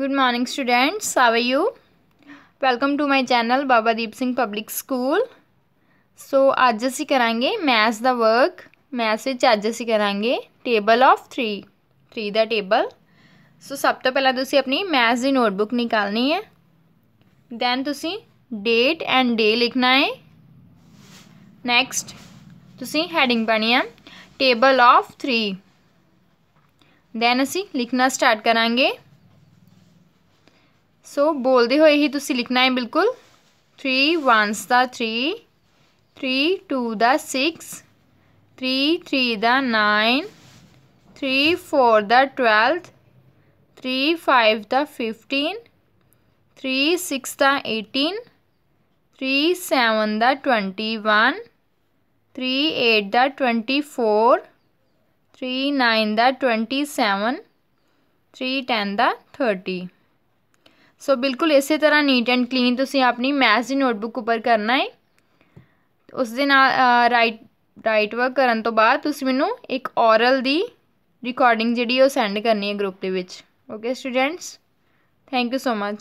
good morning students आवे you welcome to my channel Baba Deep Singh public school so अज असी करा मैथ द वर्क मैथ्स अज अं करा table of three three the table so सब तो पहला अपनी मैथ की नोटबुक निकालनी है दैन ती डेट एंड डे लिखना है नैक्सट तुसी हैडिंग पानी है टेबल ऑफ थ्री दैन असी लिखना स्टार्ट करा सो बोलते हुए ही तुम लिखना है बिल्कुल थ्री वनस का three three two the six three three the nine three four the twelfth three five the fifteen three six the eighteen three seven the twenty one three eight the twenty four three nine the twenty seven three ten the thirty so ਬਿਲਕੁਲ ਇਸੇ ਤਰ੍ਹਾਂ neat and clean ਤੁਸੀਂ ਆਪਣੀ math ਦੀ notebook ਉੱਪਰ ਕਰਨਾ ਹੈ ਉਸ ਦੇ ਨਾਲ ਰਾਈਟ ਰਾਈਟ ਵਰਕ ਕਰਨ ਤੋਂ ਬਾਅਦ ਤੁਸੀਂ ਮੈਨੂੰ ਇੱਕ ਔਰਲ ਦੀ ਰਿਕਾਰਡਿੰਗ ਜਿਹੜੀ ਉਹ ਸੈਂਡ ਕਰਨੀ ਹੈ ਗਰੁੱਪ ਦੇ ਵਿੱਚ okay students thank you so much